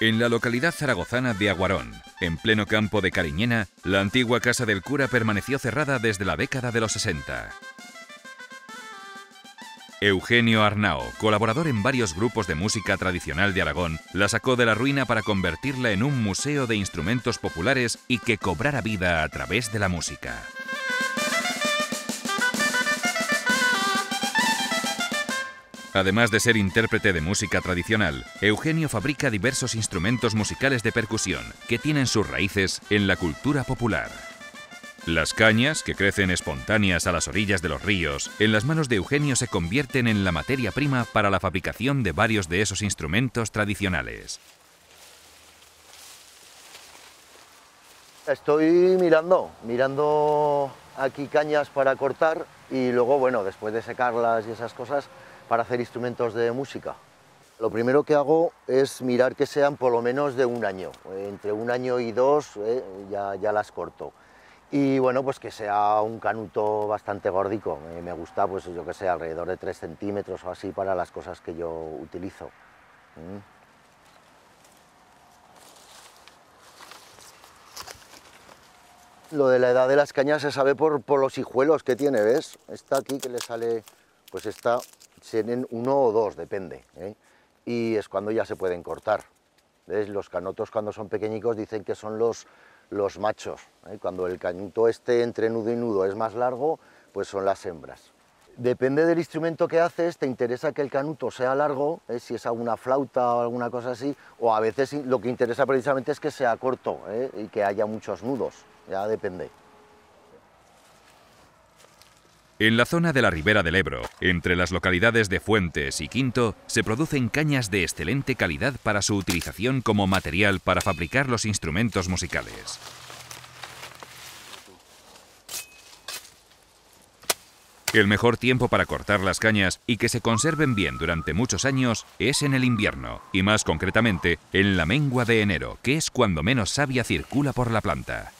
En la localidad zaragozana de Aguarón, en pleno campo de Cariñena, la antigua casa del cura permaneció cerrada desde la década de los 60. Eugenio Arnao, colaborador en varios grupos de música tradicional de Aragón, la sacó de la ruina para convertirla en un museo de instrumentos populares y que cobrara vida a través de la música. Además de ser intérprete de música tradicional, Eugenio fabrica diversos instrumentos musicales de percusión que tienen sus raíces en la cultura popular. Las cañas, que crecen espontáneas a las orillas de los ríos, en las manos de Eugenio se convierten en la materia prima para la fabricación de varios de esos instrumentos tradicionales. Estoy mirando, mirando aquí cañas para cortar y luego, bueno, después de secarlas y esas cosas, para hacer instrumentos de música? Lo primero que hago es mirar que sean por lo menos de un año. Entre un año y dos eh, ya, las corto. Y bueno, pues que sea un canuto bastante gordico. Eh, me gusta, pues yo que sé, alrededor de tres centímetros o así para las cosas que yo utilizo. Mm. Lo de la edad de las cañas se sabe por, por, los hijuelos que tiene, ¿ves? Esta aquí que le sale, pues esta tienen uno o dos, depende, ¿eh? y es cuando ya se pueden cortar. Los canutos cuando son pequeñicos dicen que son los, los machos, ¿eh? cuando el canuto esté entre nudo y nudo es más largo, pues son las hembras. Depende del instrumento que haces, te interesa que el canuto sea largo, ¿eh? si es alguna flauta o alguna cosa así, o a veces lo que interesa precisamente es que sea corto y que haya muchos nudos, ya depende. En la zona de la ribera del Ebro, entre las localidades de Fuentes y Quinto, se producen cañas de excelente calidad para su utilización como material para fabricar los instrumentos musicales. El mejor tiempo para cortar las cañas y que se conserven bien durante muchos años es en el invierno, y más concretamente en la mengua de enero, que es cuando menos savia circula por la planta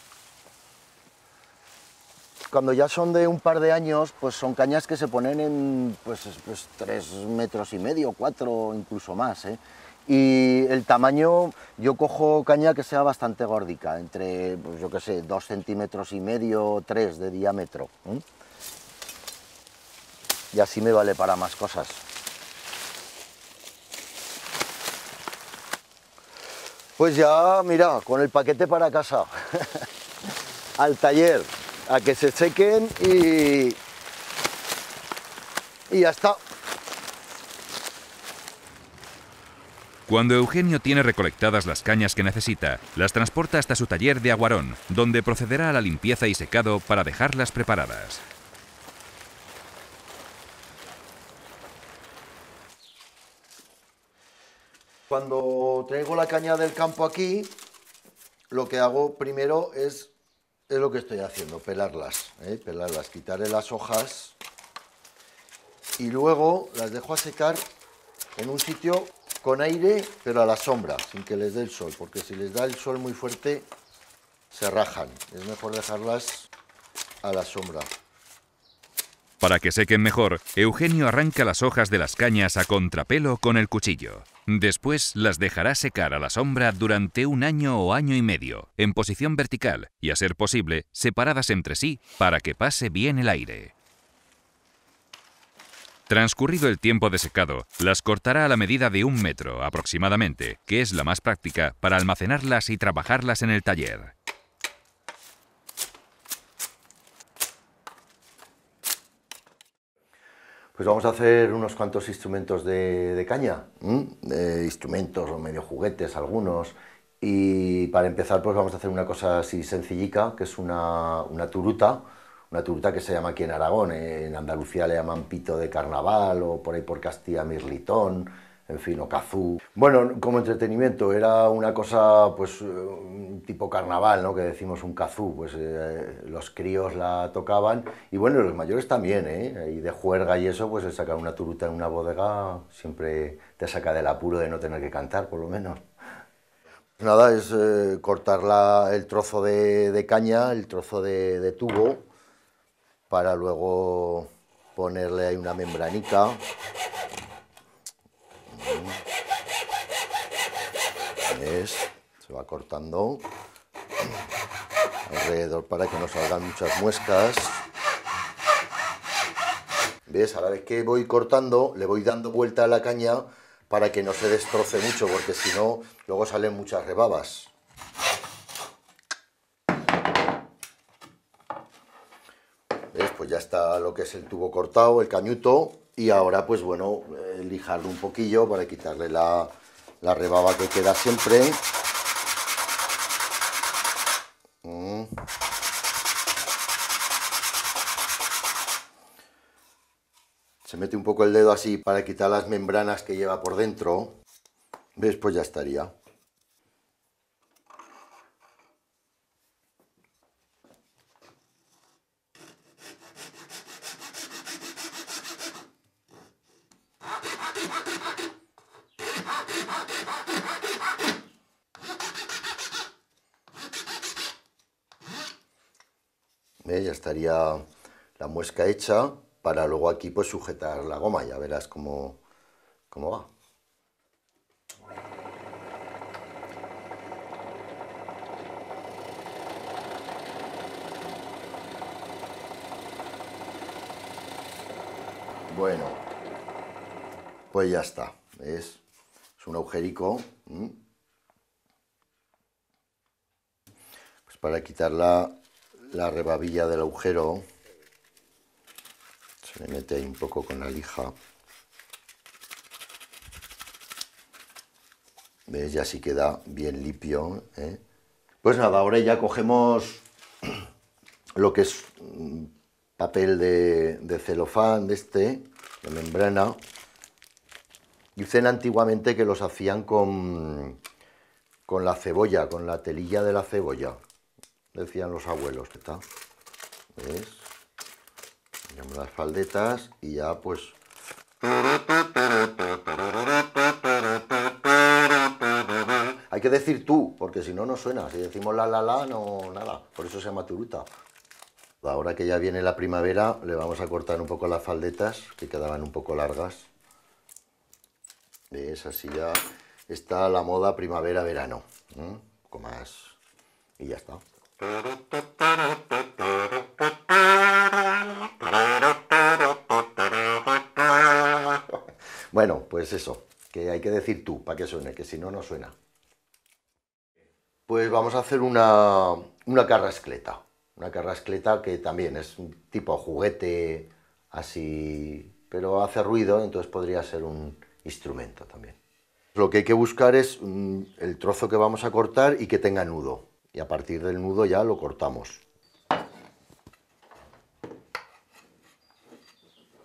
cuando ya son de un par de años, pues son cañas que se ponen en pues, pues tres metros y medio, cuatro, incluso más. ¿eh? Y el tamaño, yo cojo caña que sea bastante gordica, entre, pues, yo qué sé, dos centímetros y medio, tres de diámetro. Y así me vale para más cosas. Pues ya, mira, con el paquete para casa, al taller a que se sequen y, y ya está. Cuando Eugenio tiene recolectadas las cañas que necesita, las transporta hasta su taller de Aguarón, donde procederá a la limpieza y secado para dejarlas preparadas. Cuando traigo la caña del campo aquí, lo que hago primero es es lo que estoy haciendo, pelarlas, ¿eh? pelarlas, quitaré las hojas y luego las dejo a secar en un sitio con aire, pero a la sombra, sin que les dé el sol, porque si les da el sol muy fuerte, se rajan. Es mejor dejarlas a la sombra. Para que sequen mejor, Eugenio arranca las hojas de las cañas a contrapelo con el cuchillo. Después las dejará secar a la sombra durante un año o año y medio, en posición vertical y, a ser posible, separadas entre sí para que pase bien el aire. Transcurrido el tiempo de secado, las cortará a la medida de un metro aproximadamente, que es la más práctica para almacenarlas y trabajarlas en el taller. Pues vamos a hacer unos cuantos instrumentos de, caña, instrumentos o medio juguetes algunos. Y para empezar pues vamos a hacer una cosa así sencillica, que es una, una turuta, una turuta que se llama aquí en Aragón, en Andalucía le llaman pito de carnaval o por ahí por Castilla mirlitón en fin, o kazú. Bueno, como entretenimiento, era una cosa, pues, tipo carnaval, ¿no? Que decimos un kazú, pues eh, los críos la tocaban y bueno, los mayores también, ¿eh? Y de juerga y eso, pues sacar una turuta en una bodega siempre te saca del apuro de no tener que cantar, por lo menos. Nada, es eh, cortar el trozo de, caña, el trozo de, tubo, para luego ponerle ahí una membranita, se va cortando alrededor para que no salgan muchas muescas. ¿Ves? A la vez que voy cortando, le voy dando vuelta a la caña para que no se destroce mucho, porque si no, luego salen muchas rebabas. ¿Ves? Pues ya está lo que es el tubo cortado, el cañuto, y ahora, pues bueno, eh, lijarlo un poquillo para quitarle la, la rebaba que queda siempre. Mm. Se mete un poco el dedo así para quitar las membranas que lleva por dentro. ¿Ves? Pues ya estaría. la muesca hecha para luego aquí pues sujetar la goma, ya verás cómo, cómo va. Bueno, pues ya está, Es un agujerico. Pues para quitarla la rebabilla del agujero. Se le mete ahí un poco con la lija. veis Ya si queda bien limpio. ¿eh? Pues nada, ahora ya cogemos lo que es mm, papel de, celofán de este, de membrana. Dicen antiguamente que los hacían con, con la cebolla, con la telilla de la cebolla decían los abuelos, ¿está? ¿Ves? Llamo las faldetas y ya pues... Hay que decir tú, porque si no, no suena. Si decimos la la la, no nada. Por eso se llama turuta. Ahora que ya viene la primavera, le vamos a cortar un poco las faldetas, que quedaban un poco largas. ¿Ves? Así ya está la moda primavera-verano. Un poco más. Y ya está. Bueno, pues eso, que hay que decir tú para que suene, que si no, no suena. Pues vamos a hacer una, una carrascleta. Una carrascleta que también es un tipo juguete, así, pero hace ruido, entonces podría ser un instrumento también. Lo que hay que buscar es mm, el trozo que vamos a cortar y que tenga nudo y a partir del nudo ya lo cortamos.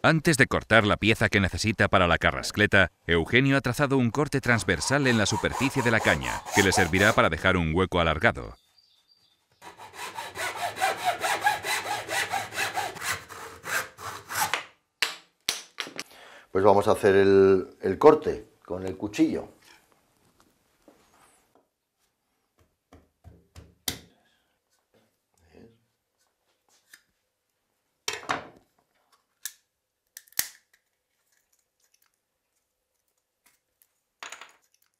Antes de cortar la pieza que necesita para la carrascleta, Eugenio ha trazado un corte transversal en la superficie de la caña, que le servirá para dejar un hueco alargado. Pues vamos a hacer el, el corte con el cuchillo.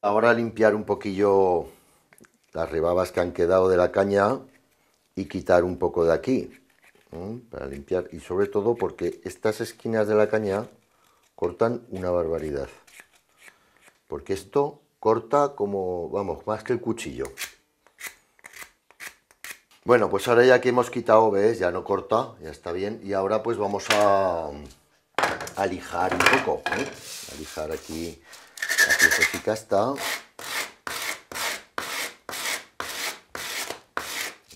Ahora limpiar un poquillo las rebabas que han quedado de la caña y quitar un poco de aquí para limpiar y sobre todo porque estas esquinas de la caña cortan una barbaridad porque esto corta como vamos más que el cuchillo bueno pues ahora ya que hemos quitado ves ya no corta ya está bien y ahora pues vamos a, lijar un poco ¿eh? lijar aquí está.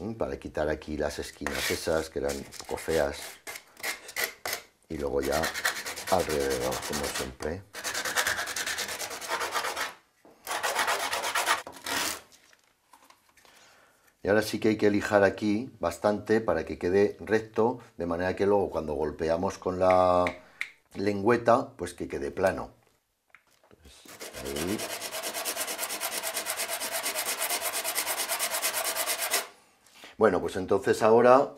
Mm, para quitar aquí las esquinas esas que eran un poco feas. Y luego ya alrededor, como siempre. Y ahora sí que hay que lijar aquí bastante para que quede recto, de manera que luego cuando golpeamos con la lengüeta, pues que quede plano. Bueno, pues entonces ahora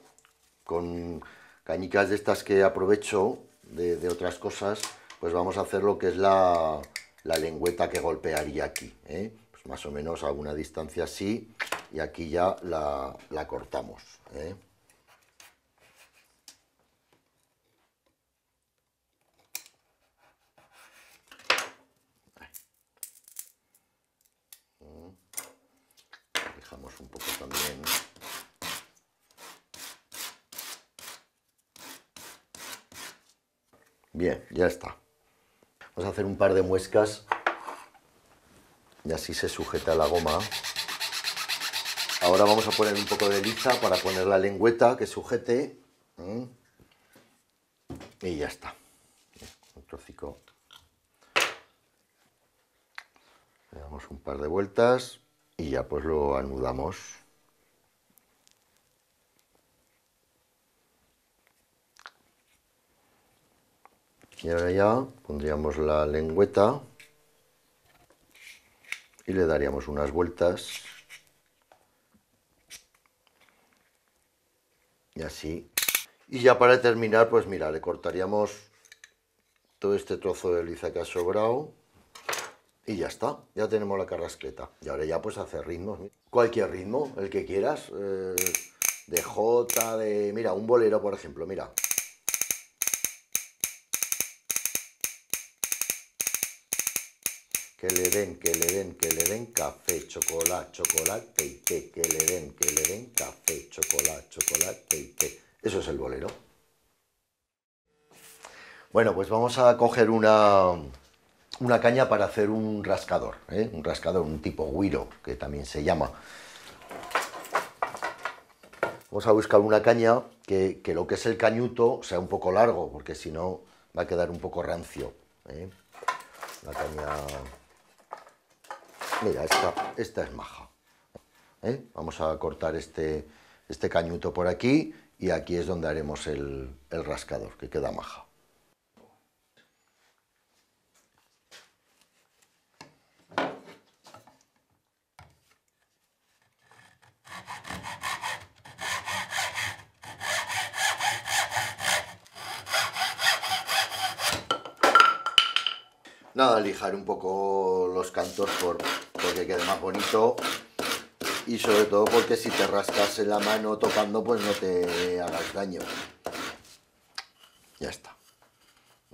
con cañicas de estas que aprovecho de, otras cosas, pues vamos a hacer lo que es la, lengüeta que golpearía aquí. ¿eh? Pues más o menos a alguna distancia así y aquí ya la, cortamos. ¿eh? Bien, ya está. Vamos a hacer un par de muescas y así se sujeta la goma. Ahora vamos a poner un poco de liza para poner la lengüeta que sujete. ¿eh? Y ya está. Un trocico. Le damos un par de vueltas y ya pues lo anudamos. y ahora ya pondríamos la lengüeta y le daríamos unas vueltas y así y ya para terminar pues mira le cortaríamos todo este trozo de liza que ha sobrado y ya está, ya tenemos la carrasqueta y ahora ya pues hacer ritmos cualquier ritmo, el que quieras eh, de J, de... mira, un bolero por ejemplo, mira que le den, que le den, que le den café, chocolate, chocolate y té, que le den, que le den café, chocolate, chocolate y té. Eso es el bolero. Bueno, pues vamos a coger una, caña para hacer un rascador, ¿eh? un rascador, un tipo guiro, que también se llama. Vamos a buscar una caña que, lo que es el cañuto sea un poco largo, porque si no va a quedar un poco rancio. ¿eh? La caña Mira, esta, es maja. ¿eh? Vamos a cortar este, este cañuto por aquí y aquí es donde haremos el, el rascador, que queda maja. Nada, lijar un poco los cantos por, porque quede más bonito y sobre todo porque si te rascas en la mano tocando pues no te hagas daño ya está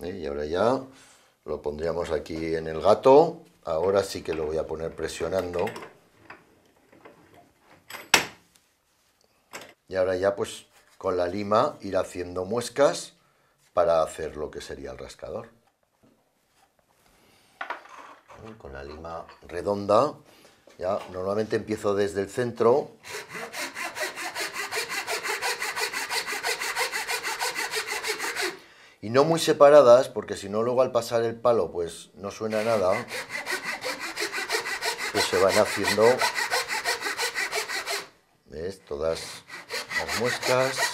¿Eh? y ahora ya lo pondríamos aquí en el gato ahora sí que lo voy a poner presionando y ahora ya pues con la lima ir haciendo muescas para hacer lo que sería el rascador con la lima redonda. Ya, normalmente empiezo desde el centro. Y no muy separadas, porque si no luego al pasar el palo pues no suena nada. Pues se van haciendo, Todas las muescas.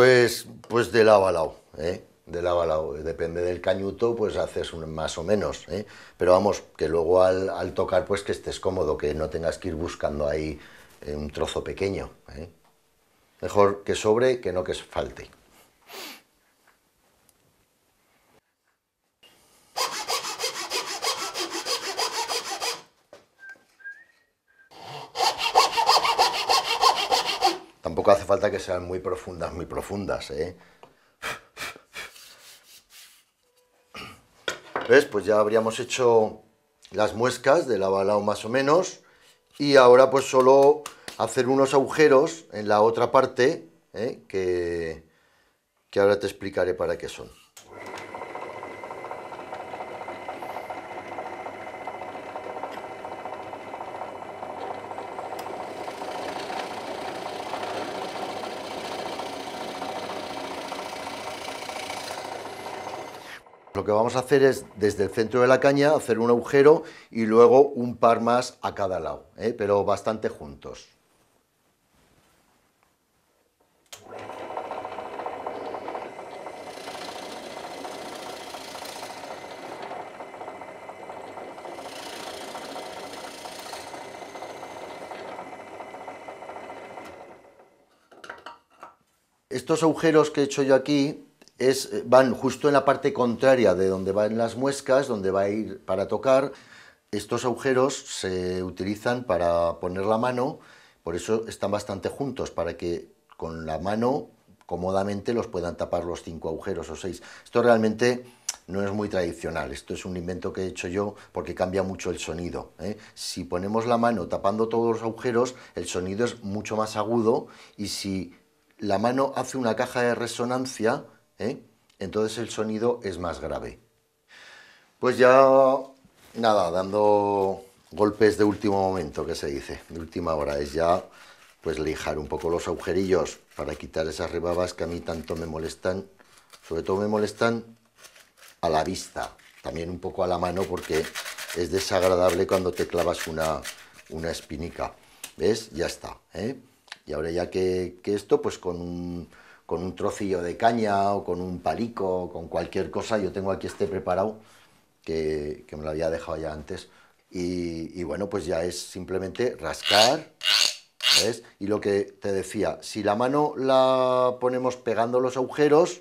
Pues, pues de lado a lado, ¿eh? de lado lado. Depende del cañuto, pues haces un más o menos. ¿eh? Pero vamos, que luego al, tocar, pues que estés cómodo, que no tengas que ir buscando ahí eh, un trozo pequeño. Mejor que sobre que no que falte. hace falta que sean muy profundas, muy profundas, ¿eh? ¿Ves? Pues ya habríamos hecho las muescas del abalao más o menos y ahora pues solo hacer unos agujeros en la otra parte ¿eh? que, que ahora te explicaré para qué son. que vamos a hacer es desde el centro de la caña hacer un agujero y luego un par más a cada lado, ¿eh? pero bastante juntos. Estos agujeros que he hecho yo aquí van justo en la parte contraria de donde van las muescas, donde va a ir para tocar. Estos agujeros se utilizan para poner la mano, por eso están bastante juntos, para que con la mano cómodamente los puedan tapar los cinco agujeros o seis. Esto realmente no es muy tradicional, esto es un invento que he hecho yo porque cambia mucho el sonido. ¿eh? Si ponemos la mano tapando todos los agujeros, el sonido es mucho más agudo y si la mano hace una caja de resonancia, ¿eh? entonces el sonido es más grave. Pues ya, nada, dando golpes de último momento, que se dice, de última hora, es ya pues lijar un poco los agujerillos para quitar esas rebabas que a mí tanto me molestan, sobre todo me molestan a la vista, también un poco a la mano porque es desagradable cuando te clavas una, una espinica, ¿ves? Ya está, ¿eh? Y ahora ya que, que esto, pues con un con un trocillo de caña o con un palico con cualquier cosa. Yo tengo aquí este preparado que, me lo había dejado ya antes. Y, bueno, pues ya es simplemente rascar. Y lo que te decía, si la mano la ponemos pegando los agujeros,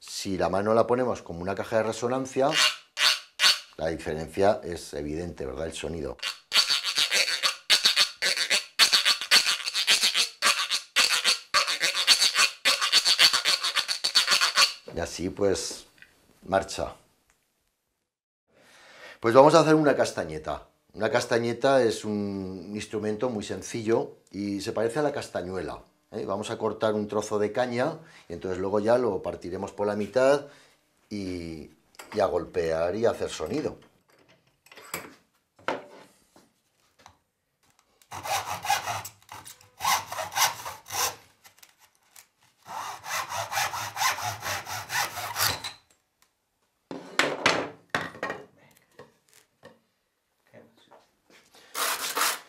si la mano la ponemos como una caja de resonancia, la diferencia es evidente, ¿verdad? El sonido. Y así pues, marcha. Pues vamos a hacer una castañeta. Una castañeta es un instrumento muy sencillo y se parece a la castañuela. ¿eh? Vamos a cortar un trozo de caña y entonces luego ya lo partiremos por la mitad y, y a golpear y a hacer sonido.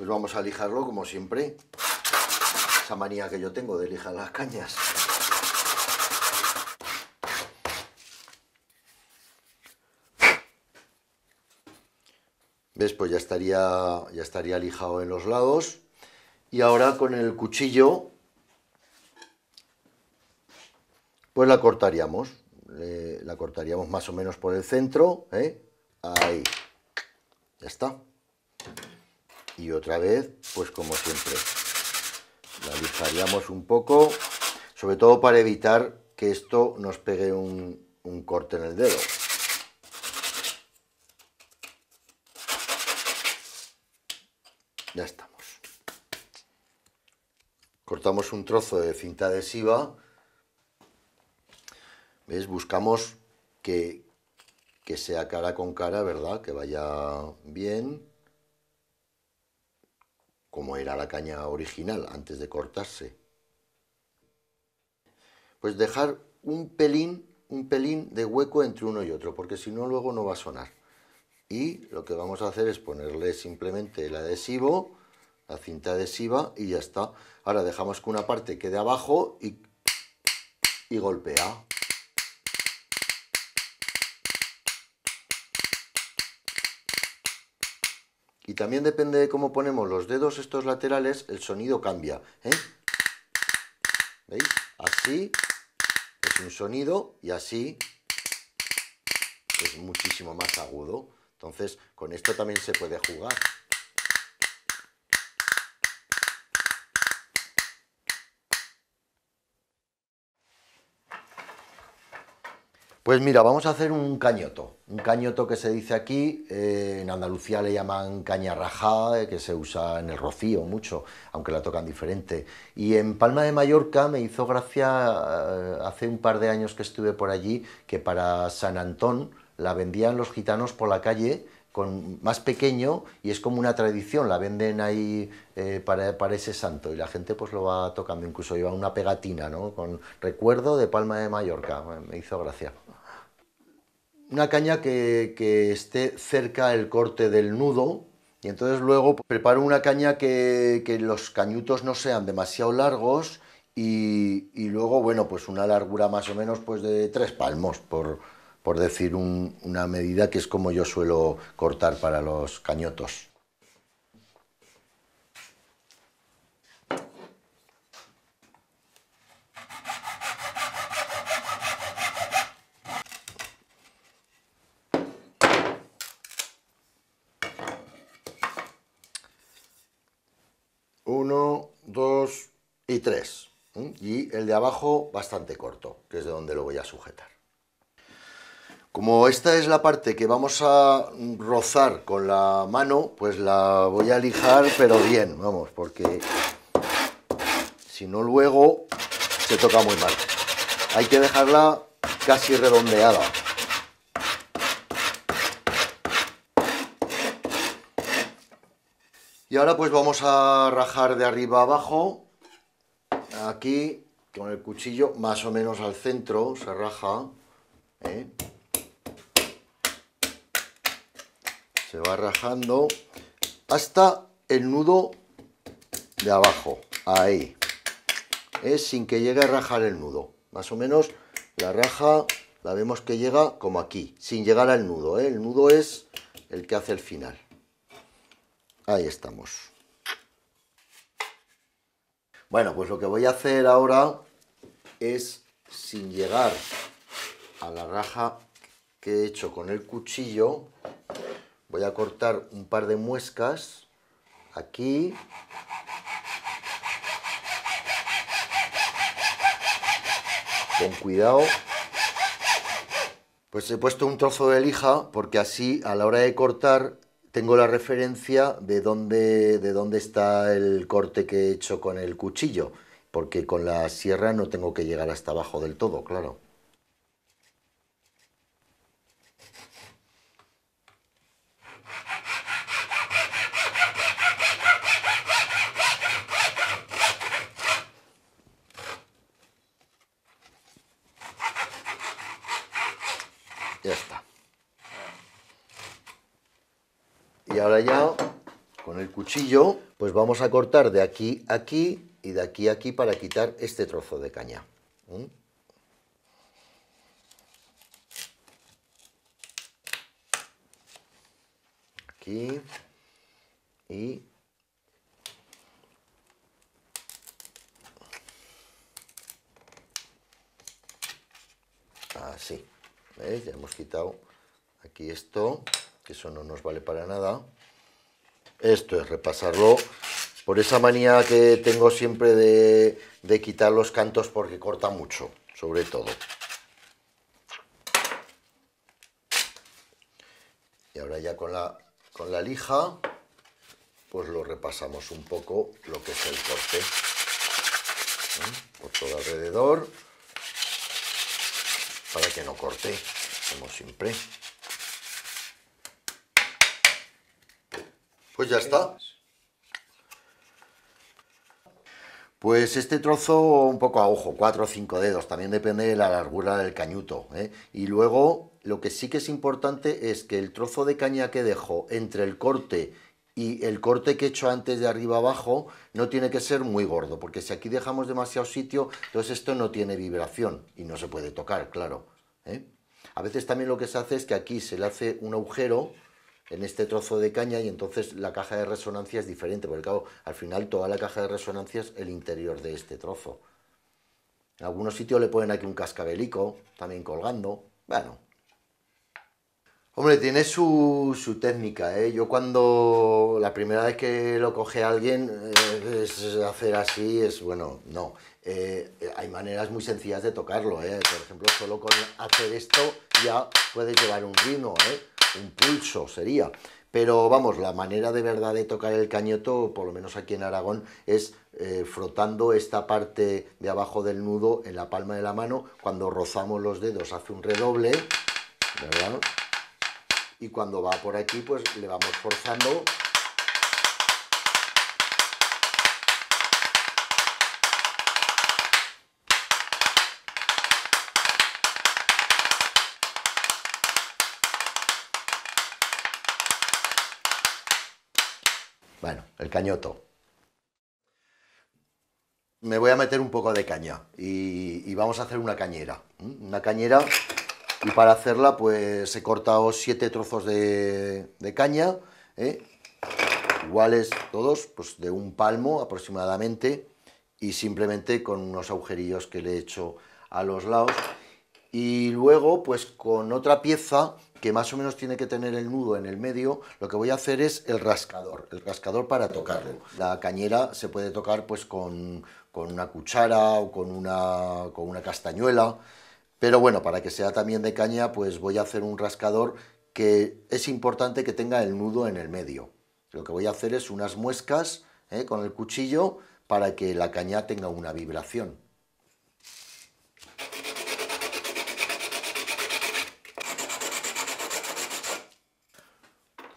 vamos a lijarlo como siempre. Esa manía que yo tengo de lijar las cañas. ¿Ves? Pues ya estaría, ya estaría lijado en los lados. Y ahora con el cuchillo, pues la cortaríamos. la cortaríamos más o menos por el centro. ¿eh? Ahí. Ya está y otra vez, pues como siempre, la lijaríamos un poco, sobre todo para evitar que esto nos pegue un, corte en el dedo. Ya estamos. Cortamos un trozo de cinta adhesiva. ¿Ves? Buscamos que, que sea cara con cara, ¿verdad? Que vaya bien como era la caña original antes de cortarse. Pues dejar un pelín, un pelín de hueco entre uno y otro, porque si no luego no va a sonar. Y lo que vamos a hacer es ponerle simplemente el adhesivo, la cinta adhesiva y ya está. Ahora dejamos que una parte quede abajo y, y golpea. Y también depende de cómo ponemos los dedos estos laterales, el sonido cambia. ¿eh? ¿Veis? Así es un sonido y así es muchísimo más agudo. Entonces, con esto también se puede jugar. Pues mira, vamos a hacer un cañoto. Un cañoto que se dice aquí, eh, en Andalucía le llaman caña rajada, eh, que se usa en el rocío mucho, aunque la tocan diferente. Y en Palma de Mallorca me hizo gracia, eh, hace un par de años que estuve por allí, que para San Antón la vendían los gitanos por la calle con, más pequeño y es como una tradición, la venden ahí para, para, ese santo y la gente pues lo va tocando, incluso lleva una pegatina ¿no? con recuerdo de Palma de Mallorca, me hizo gracia una caña que, esté cerca el corte del nudo, y entonces luego preparo una caña que, los cañutos no sean demasiado largos y, luego, bueno, pues una largura más o menos pues de tres palmos, por, por decir una medida que es como yo suelo cortar para los cañotos. 1, 2 y 3. Y el de abajo bastante corto, que es de donde lo voy a sujetar. Como esta es la parte que vamos a rozar con la mano, pues la voy a lijar, pero bien, vamos, porque si no luego se toca muy mal. Hay que dejarla casi redondeada. Y ahora pues vamos a rajar de arriba abajo, aquí con el cuchillo más o menos al centro, se raja, ¿eh? se va rajando hasta el nudo de abajo, ahí, es ¿eh? sin que llegue a rajar el nudo, más o menos la raja la vemos que llega como aquí, sin llegar al nudo, ¿eh? el nudo es el que hace el final. Ahí estamos. Bueno, pues lo que voy a hacer ahora es, sin llegar a la raja que he hecho con el cuchillo, voy a cortar un par de muescas aquí. Con cuidado. Pues he puesto un trozo de lija porque así a la hora de cortar tengo la referencia de dónde, de dónde está el corte que he hecho con el cuchillo, porque con la sierra no tengo que llegar hasta abajo del todo, claro. pues vamos a cortar de aquí a aquí y de aquí a aquí para quitar este trozo de caña. ¿Mm? Aquí y así. ¿Veis? Ya hemos quitado aquí esto, que eso no nos vale para nada. Esto es repasarlo. Por esa manía que tengo siempre de, quitar los cantos porque corta mucho, sobre todo. Y ahora ya con la, lija, pues lo repasamos un poco lo que es el corte. ¿eh? Por todo alrededor, para que no corte, como siempre. Pues ya está. Pues este trozo un poco a ojo, 4 o cinco dedos, también depende de la largura del cañuto. ¿eh? Y luego lo que sí que es importante es que el trozo de caña que dejo entre el corte y el corte que he hecho antes de arriba abajo no tiene que ser muy gordo, porque si aquí dejamos demasiado sitio, entonces esto no tiene vibración y no se puede tocar, claro. ¿eh? A veces también lo que se hace es que aquí se le hace un agujero en este trozo de caña y entonces la caja de resonancia es diferente, porque al final toda la caja de resonancia es el interior de este trozo. En algunos sitios le ponen aquí un cascabelico, también colgando, bueno. Hombre, tiene su, su técnica, ¿eh? Yo cuando la primera vez que lo coge alguien, eh, es hacer así, es bueno, no. Eh, eh, hay maneras muy sencillas de tocarlo, Por ejemplo, solo con hacer esto ya puedes llevar un ritmo, ¿eh? un pulso sería. Pero vamos, la manera de verdad de tocar el cañoto por lo menos aquí en Aragón, es eh, frotando esta parte de abajo del nudo en la palma de la mano. Cuando rozamos los dedos hace un redoble, Y cuando va por aquí, pues le vamos forzando Bueno, el cañoto. Me voy a meter un poco de caña y, vamos a hacer una cañera. Una cañera y para hacerla pues he cortado siete trozos de, caña, ¿eh? iguales todos, pues de un palmo aproximadamente y simplemente con unos agujerillos que le he hecho a los lados y luego pues con otra pieza que más o menos tiene que tener el nudo en el medio, lo que voy a hacer es el rascador, el rascador para tocarlo. La cañera se puede tocar pues con, una cuchara o con una, castañuela, pero bueno, para que sea también de caña, pues voy a hacer un rascador que es importante que tenga el nudo en el medio. Lo que voy a hacer es unas muescas eh, con el cuchillo para que la caña tenga una vibración.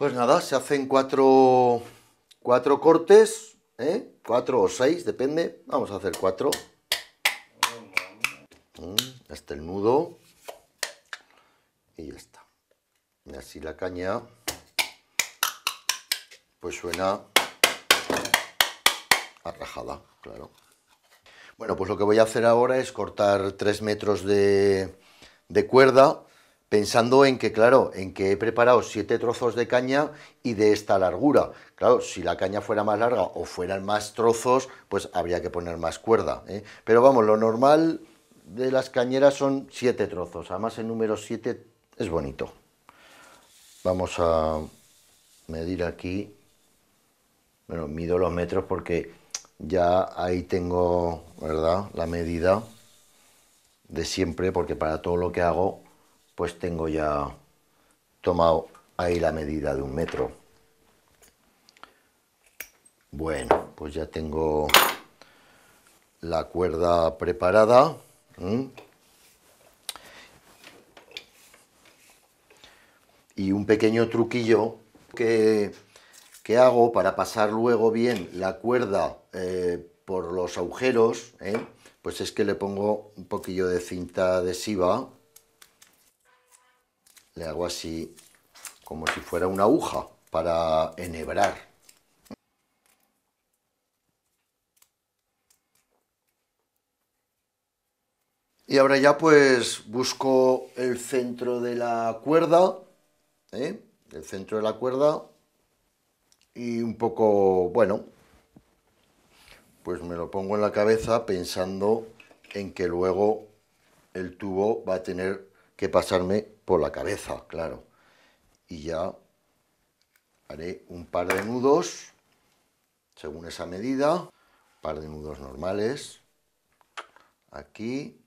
Pues nada, se hacen cuatro, cortes, ¿eh? cuatro o seis, depende. Vamos a hacer cuatro. Hasta mm, este el nudo. Y ya está. Y así la caña, pues suena a rajada, claro. Bueno, pues lo que voy a hacer ahora es cortar tres metros de, de cuerda pensando en que, claro, en que he preparado siete trozos de caña y de esta largura. Claro, si la caña fuera más larga o fueran más trozos, pues habría que poner más cuerda. ¿eh? Pero vamos, lo normal de las cañeras son siete trozos. Además, el número 7 es bonito. Vamos a medir aquí. Bueno, mido los metros porque ya ahí tengo, ¿verdad? La medida de siempre, porque para todo lo que hago pues tengo ya tomado ahí la medida de un metro. Bueno, pues ya tengo la cuerda preparada. Y un pequeño truquillo que, hago para pasar luego bien la cuerda eh, por los agujeros, ¿eh? pues es que le pongo un poquillo de cinta adhesiva le hago así como si fuera una aguja para enhebrar. Y ahora ya pues busco el centro de la cuerda, ¿eh? el centro de la cuerda y un poco, bueno, pues me lo pongo en la cabeza pensando en que luego el tubo va a tener que pasarme por la cabeza, claro. Y ya haré un par de nudos, según esa medida, par de nudos normales, aquí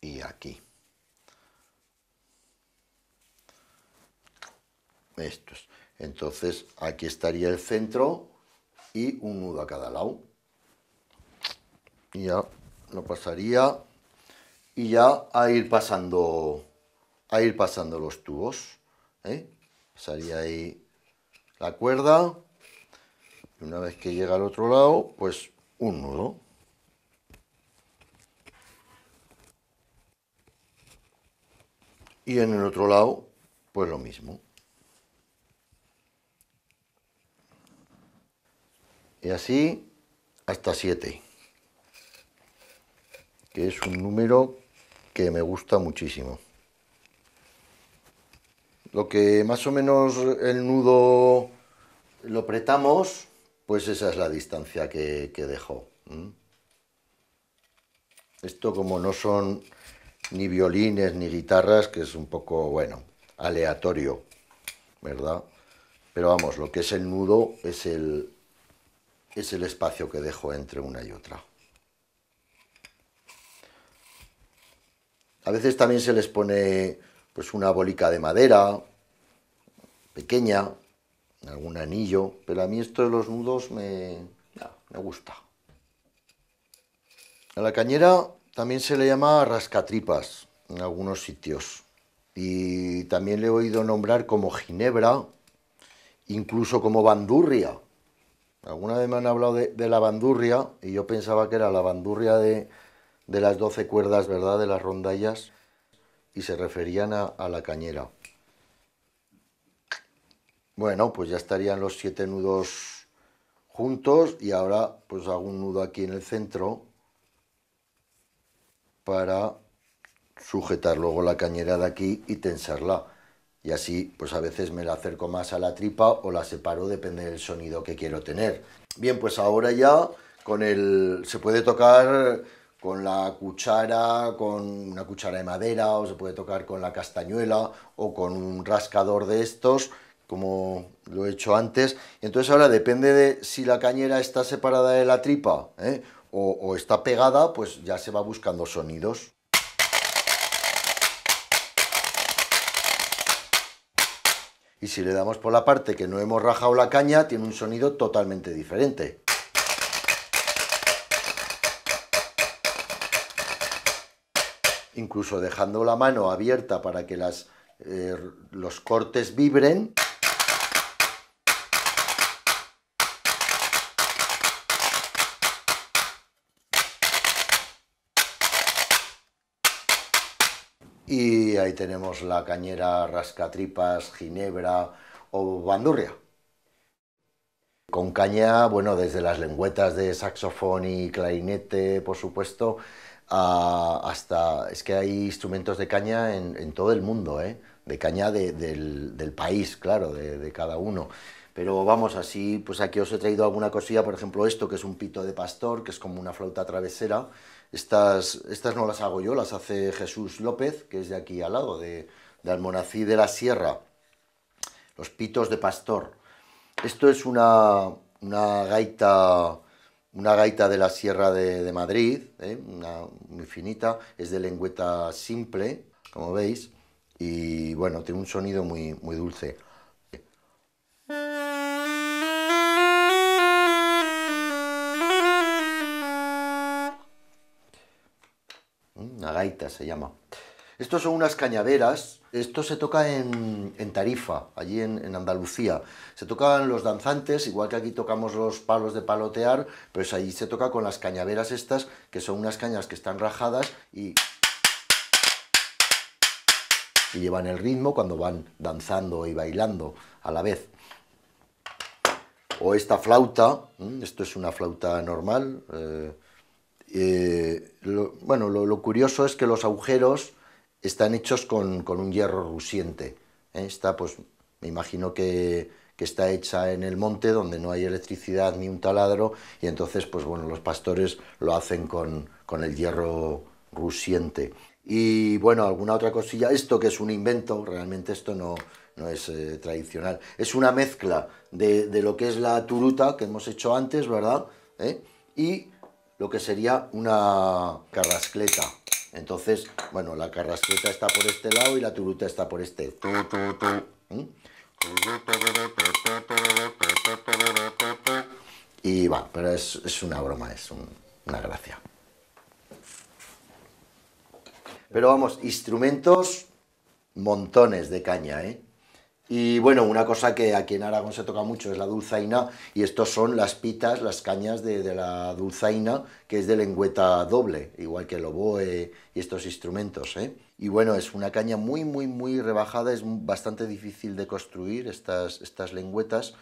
y aquí. Estos. Entonces aquí estaría el centro y un nudo a cada lado. Y ya lo pasaría y ya a ir pasando, a ir pasando los tubos. ¿eh? Pasaría ahí la cuerda y una vez que llega al otro lado, pues un nudo. Y en el otro lado, pues lo mismo. Y así hasta 7, que es un número que me gusta muchísimo. Lo que más o menos el nudo lo apretamos, pues esa es la distancia que, dejó. Esto como no son ni violines ni guitarras, que es un poco, bueno, aleatorio, ¿verdad? Pero vamos, lo que es el nudo es el, es el espacio que dejo entre una y otra. A veces también se les pone pues una bolica de madera pequeña, algún anillo, pero a mí esto de los nudos me, gusta. A la cañera también se le llama rascatripas en algunos sitios y también le he oído nombrar como ginebra, incluso como bandurria. Alguna vez me han hablado de la bandurria y yo pensaba que era la bandurria de, de las doce cuerdas, ¿verdad?, de las rondallas, y se referían a, la cañera. Bueno, pues ya estarían los siete nudos juntos y ahora pues hago un nudo aquí en el centro para sujetar luego la cañera de aquí y tensarla. Y así, pues a veces me la acerco más a la tripa o la separo, depende del sonido que quiero tener. Bien, pues ahora ya con el... se puede tocar con la cuchara, con una cuchara de madera, o se puede tocar con la castañuela o con un rascador de estos, como lo he hecho antes. Entonces ahora depende de si la cañera está separada de la tripa ¿eh? o está pegada, pues ya se va buscando sonidos. Y si le damos por la parte que no hemos rajado la caña, tiene un sonido totalmente diferente. incluso dejando la mano abierta para que las, eh, los cortes vibren. Y ahí tenemos la cañera, rascatripas, ginebra o bandurria. Con caña, bueno, desde las lengüetas de saxofón y clarinete, por supuesto, hasta... Es que hay instrumentos de caña en, todo el mundo, ¿eh? de caña del, país, claro, de, cada uno. Pero vamos, así, pues aquí os he traído alguna cosilla, por ejemplo esto, que es un pito de pastor, que es como una flauta travesera. Estas, estas no las hago yo, las hace Jesús López, que es de aquí al lado, de, Almonací de la Sierra. Los pitos de pastor. Esto es una, una gaita una gaita de la Sierra de, Madrid, ¿eh? una muy finita, es de lengüeta simple, como veis, y bueno, tiene un sonido muy, muy dulce. Mm, una gaita se llama. Estos son unas cañaveras. Esto se toca en, Tarifa, allí en, Andalucía. Se tocan los danzantes, igual que aquí tocamos los palos de palotear, pues allí se toca con las cañaveras estas, que son unas cañas que están rajadas y... Y llevan el ritmo cuando van danzando y bailando a la vez o esta flauta, esto es una flauta normal, eh, eh, bueno, lo, curioso es que los agujeros están hechos con, un hierro rusiente. ¿eh? Está, pues, me imagino que, está hecha en el monte donde no hay electricidad ni un taladro, y entonces, pues bueno, los pastores lo hacen con, el hierro rusiente. Y bueno, alguna otra cosilla, esto que es un invento, realmente esto no, no es eh, tradicional. Es una mezcla de, lo que es la turuta que hemos hecho antes, ¿verdad? ¿Eh? Y lo que sería una carrascleta. Entonces, bueno, la carrasqueta está por este lado y la turuta está por este. ¿Mm? Y va, pero es, una broma, es una gracia. Pero vamos, instrumentos, montones de caña, ¿eh? Y bueno, una cosa que aquí en Aragón se toca mucho es la dulzaina, y estos son las pitas, las cañas de, la dulzaina, que es de lengüeta doble, igual que el oboe y estos instrumentos. ¿eh? Y bueno, es una caña muy, muy, muy rebajada, es bastante difícil de construir estas, estas lengüetas.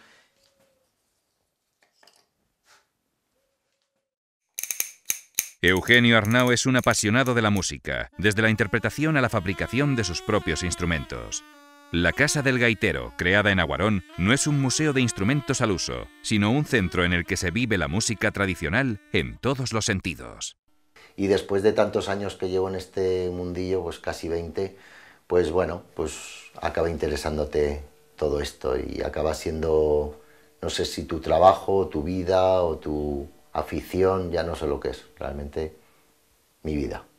Eugenio Arnau es un apasionado de la música, desde la interpretación a la fabricación de sus propios instrumentos. La Casa del Gaitero, creada en Aguarón, no es un museo de instrumentos al uso, sino un centro en el que se vive la música tradicional en todos los sentidos. Y después de tantos años que llevo en este mundillo, pues casi 20, pues bueno, pues acaba interesándote todo esto y acaba siendo, no sé si tu trabajo, tu vida o tu afición, ya no sé lo que es, realmente mi vida.